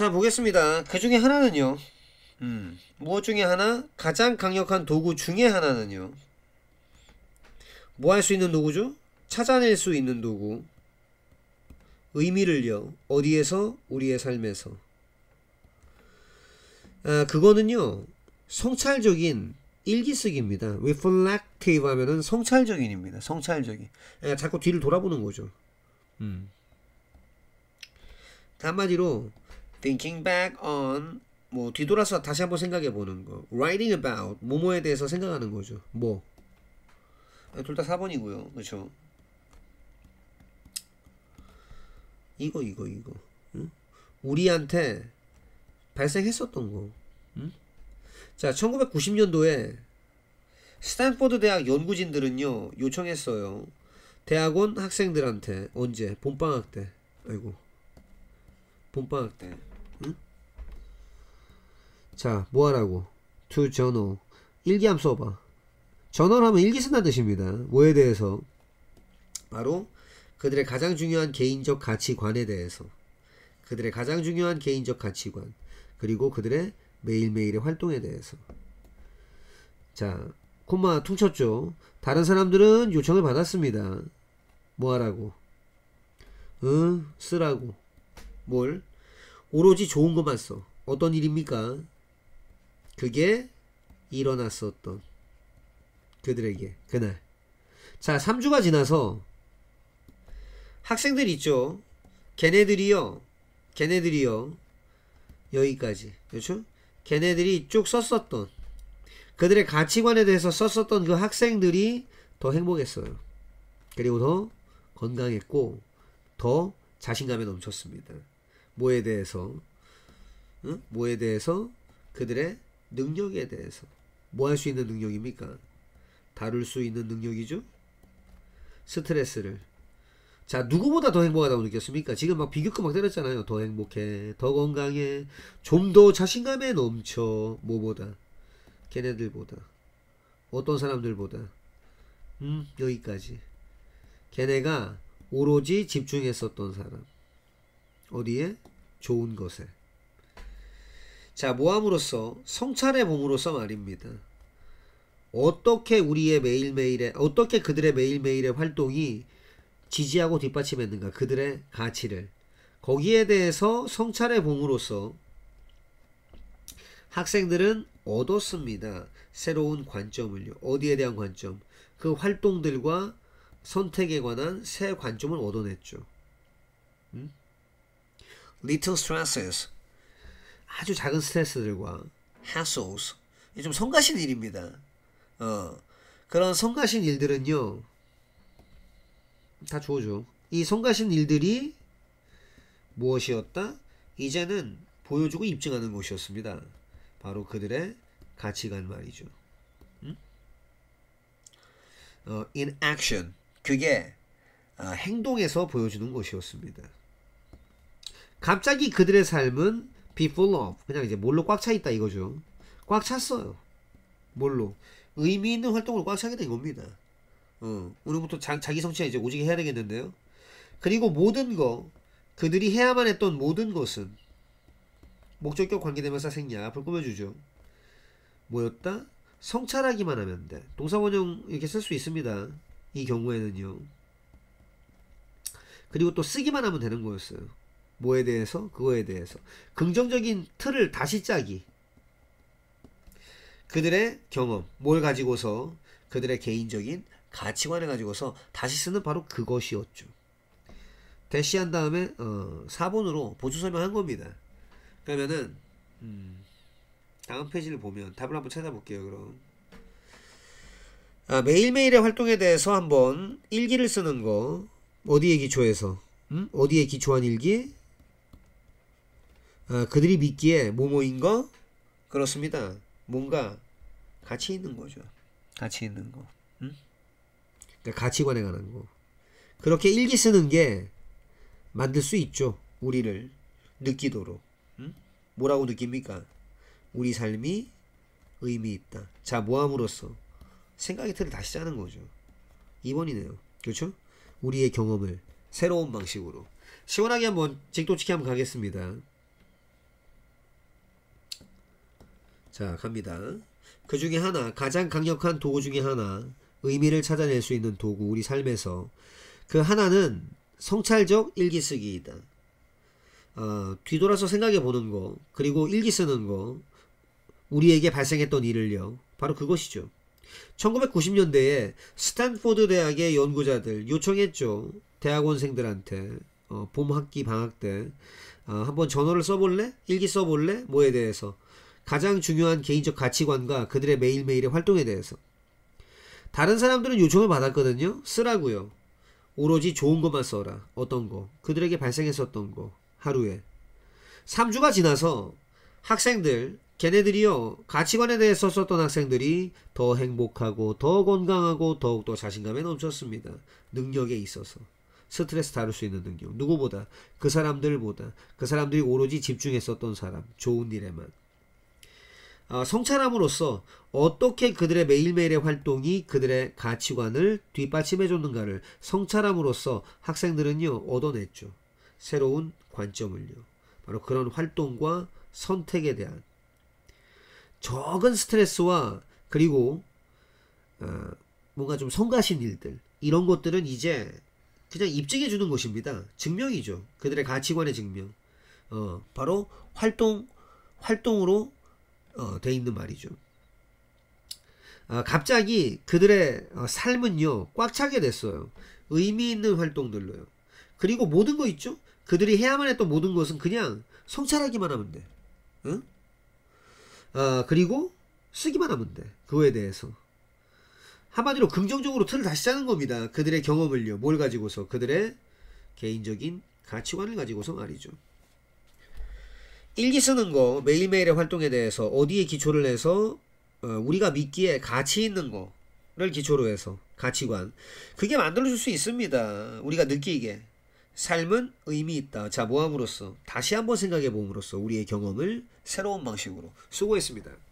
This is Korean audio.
자 보겠습니다. 그 중에 하나는요. 음. 무엇 중에 하나? 가장 강력한 도구 중에 하나는요. 뭐 할 수 있는 도구죠? 찾아낼 수 있는 도구. 의미를요. 어디에서? 우리의 삶에서. 아, 그거는요. 성찰적인 일기쓰기입니다. reflective 하면은 성찰적인입니다. 성찰적인. 아, 자꾸 뒤를 돌아보는 거죠. 음. 음. 한마디로 thinking back on 뭐 뒤돌아서 다시 한번 생각해 보는 거. writing about 뭐뭐에 대해서 생각하는 거죠. 뭐. 둘 다 4번이고요. 그렇죠? 이거 이거 이거. 응? 우리한테 발생했었던 거. 응? 자, 1990년도에 스탠포드 대학 연구진들은요. 요청했어요. 대학원 학생들한테 언제 봄방학 때. 아이고. 봄방학 때. 자, 뭐 하라고? to journal. 일기 함 써봐. 저널 하면 일기 쓴다는 뜻입니다. 뭐에 대해서? 바로 그들의 가장 중요한 개인적 가치관에 대해서. 그들의 가장 중요한 개인적 가치관. 그리고 그들의 매일매일의 활동에 대해서. 자, 콤마 퉁쳤죠. 다른 사람들은 요청을 받았습니다. 뭐 하라고? 응, 쓰라고. 뭘? 오로지 좋은 것만 써. 어떤 일입니까? 그게 일어났었던 그들에게 그날 자 3주가 지나서 학생들 있죠 걔네들이요 걔네들이요 여기까지 그렇죠 걔네들이 쭉 썼었던 그들의 가치관에 대해서 썼었던 그 학생들이 더 행복했어요 그리고 더 건강했고 더 자신감에 넘쳤습니다 뭐에 대해서 응? 뭐에 대해서 그들의 능력에 대해서 뭐 할 수 있는 능력입니까? 다룰 수 있는 능력이죠. 스트레스를 자 누구보다 더 행복하다고 느꼈습니까? 지금 막 비교급 막 때렸잖아요. 더 행복해, 더 건강해, 좀 더 자신감에 넘쳐 뭐보다 걔네들보다 어떤 사람들보다 음 여기까지 걔네가 오로지 집중했었던 사람 어디에 좋은 것에 자, 모함으로써 성찰의 봄으로서 말입니다. 어떻게 우리의 매일매일의 어떻게 그들의 매일매일의 활동이 지지하고 뒷받침했는가 그들의 가치를 거기에 대해서 성찰의 봉으로서 학생들은 얻었습니다. 새로운 관점을요. 어디에 대한 관점? 그 활동들과 선택에 관한 새 관점을 얻어냈죠. 음? Little stresses 아주 작은 스트레스들과 hassles 좀 성가신 일입니다. 어 그런 성가신 일들은요 다 좋죠. 이 성가신 일들이 무엇이었다? 이제는 보여주고 입증하는 것이었습니다. 바로 그들의 가치관 말이죠. 음? 어, in action 그게 어, 행동에서 보여주는 것이었습니다. 갑자기 그들의 삶은 be full of 그냥 이제 뭘로 꽉 차 있다 이거죠. 꽉 찼어요. 뭘로 의미 있는 활동으로 꽉 차게 된 겁니다. 어, 오늘부터 자, 기 성취가 이제 오직 해야 되겠는데요. 그리고 모든 거 그들이 해야만 했던 모든 것은 목적과관계되면서 생략 앞을 꾸며주죠. 뭐였다? 성찰하기만 하면 돼. 동사원형 이렇게 쓸 수 있습니다. 이 경우에는요. 그리고 또 쓰기만 하면 되는 거였어요. 뭐에 대해서? 그거에 대해서. 긍정적인 틀을 다시 짜기. 그들의 경험, 뭘 가지고서 그들의 개인적인 가치관을 가지고서 다시 쓰는 바로 그것이었죠. 대시한 다음에 어, 4번으로 보조 설명한 겁니다. 그러면은 음, 다음 페이지를 보면 답을 한번 찾아볼게요. 그럼 아, 매일매일의 활동에 대해서 한번 일기를 쓰는 거 어디에 기초해서 음? 어디에 기초한 일기? 어, 그들이 믿기에 뭐뭐인 거 그렇습니다. 뭔가 가치 있는 거죠. 가치 있는 거. 응? 그러니까 가치관에 관한 거. 그렇게 일기 쓰는 게 만들 수 있죠. 우리를 느끼도록. 응? 뭐라고 느낍니까? 우리 삶이 의미 있다. 자, 모함으로써 생각의 틀을 다시 짜는 거죠. 2번이네요. 그렇죠? 우리의 경험을 새로운 방식으로. 시원하게 한번 직도치기 한번 가겠습니다. 자 갑니다. 그 중에 하나 가장 강력한 도구 중에 하나 의미를 찾아낼 수 있는 도구 우리 삶에서 그 하나는 성찰적 일기 쓰기이다. 어, 뒤돌아서 생각해 보는 거 그리고 일기 쓰는 거 우리에게 발생했던 일을요 바로 그것이죠. 1990년대에 스탠포드 대학의 연구자들 요청했죠. 대학원생들한테 어, 봄 학기 방학 때 어, 한번 전화를 써볼래? 일기 써볼래? 뭐에 대해서 가장 중요한 개인적 가치관과 그들의 매일매일의 활동에 대해서. 다른 사람들은 요청을 받았거든요. 쓰라고요. 오로지 좋은 것만 써라. 어떤 거. 그들에게 발생했었던 거. 하루에. 3주가 지나서 학생들, 걔네들이요. 가치관에 대해서 썼던 학생들이 더 행복하고 더 건강하고 더욱더 자신감에 넘쳤습니다. 능력에 있어서. 스트레스 다룰 수 있는 능력. 누구보다. 그 사람들보다. 그 사람들이 오로지 집중했었던 사람. 좋은 일에만. 어, 성찰함으로써 어떻게 그들의 매일매일의 활동이 그들의 가치관을 뒷받침해줬는가를 성찰함으로써 학생들은요, 얻어냈죠. 새로운 관점을요. 바로 그런 활동과 선택에 대한 적은 스트레스와 그리고 어, 뭔가 좀 성가신 일들 이런 것들은 이제 그냥 입증해 주는 것입니다. 증명이죠. 그들의 가치관의 증명. 어, 바로 활동 활동으로 어, 돼 있는 말이죠. 어, 갑자기 그들의 어, 삶은요 꽉 차게 됐어요. 의미 있는 활동들로요. 그리고 모든 거 있죠. 그들이 해야만 했던 모든 것은 그냥 성찰하기만 하면 돼. 응? 어, 그리고 쓰기만 하면 돼. 그거에 대해서. 한마디로 긍정적으로 틀을 다시 짜는 겁니다. 그들의 경험을요. 뭘 가지고서 그들의 개인적인 가치관을 가지고서 말이죠. 일기 쓰는 거 매일매일의 활동에 대해서 어디에 기초를 해서 어, 우리가 믿기에 가치 있는 거를 기초로 해서 가치관 그게 만들어줄 수 있습니다. 우리가 느끼게 삶은 의미 있다. 자 모함으로써 다시 한번 생각해 봄으로써 우리의 경험을 새로운 방식으로 쓰고 있습니다.